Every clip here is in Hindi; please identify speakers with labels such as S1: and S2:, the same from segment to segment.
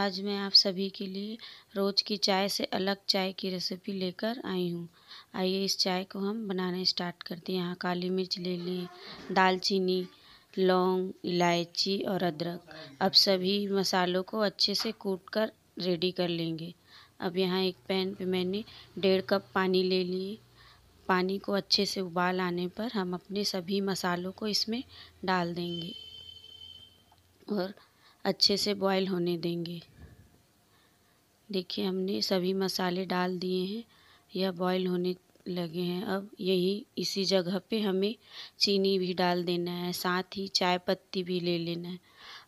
S1: आज मैं आप सभी के लिए रोज़ की चाय से अलग चाय की रेसिपी लेकर आई हूँ आइए इस चाय को हम बनाना स्टार्ट करते हैं यहाँ काली मिर्च ले लें दालचीनी लौंग इलायची और अदरक अब सभी मसालों को अच्छे से कूट कर रेडी कर लेंगे अब यहाँ एक पैन पे मैंने डेढ़ कप पानी ले लिए पानी को अच्छे से उबाल आने पर हम अपने सभी मसालों को इसमें डाल देंगे और अच्छे से बॉईल होने देंगे देखिए हमने सभी मसाले डाल दिए हैं यह बॉईल होने लगे हैं अब यही इसी जगह पे हमें चीनी भी डाल देना है साथ ही चाय पत्ती भी ले लेना है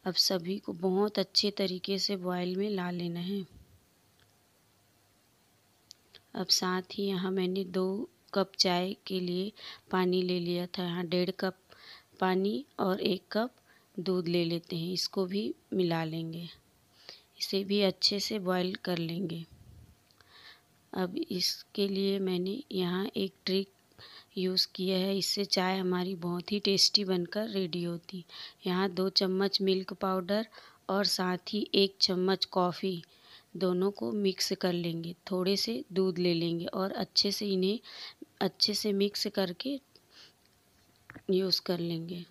S1: अब सभी को बहुत अच्छे तरीके से बॉयल में ला लेना है अब साथ ही यहाँ मैंने दो कप चाय के लिए पानी ले लिया था यहाँ डेढ़ कप पानी और एक कप दूध ले लेते हैं इसको भी मिला लेंगे इसे भी अच्छे से बॉईल कर लेंगे अब इसके लिए मैंने यहाँ एक ट्रिक यूज़ किया है इससे चाय हमारी बहुत ही टेस्टी बनकर रेडी होती यहाँ दो चम्मच मिल्क पाउडर और साथ ही एक चम्मच कॉफ़ी दोनों को मिक्स कर लेंगे थोड़े से दूध ले लेंगे और अच्छे से इन्हें अच्छे से मिक्स करके यूज़ कर लेंगे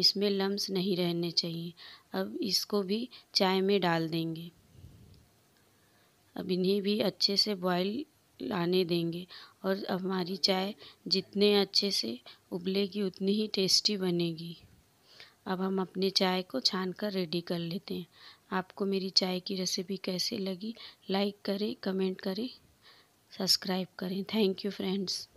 S1: इसमें लम्स नहीं रहने चाहिए अब इसको भी चाय में डाल देंगे अब इन्हें भी अच्छे से बॉयल आने देंगे और अब हमारी चाय जितने अच्छे से उबलेगी उतनी ही टेस्टी बनेगी अब हम अपने चाय को छान कर रेडी कर लेते हैं आपको मेरी चाय की रेसिपी कैसे लगी लाइक करें कमेंट करें सब्सक्राइब करें थैंक यू फ्रेंड्स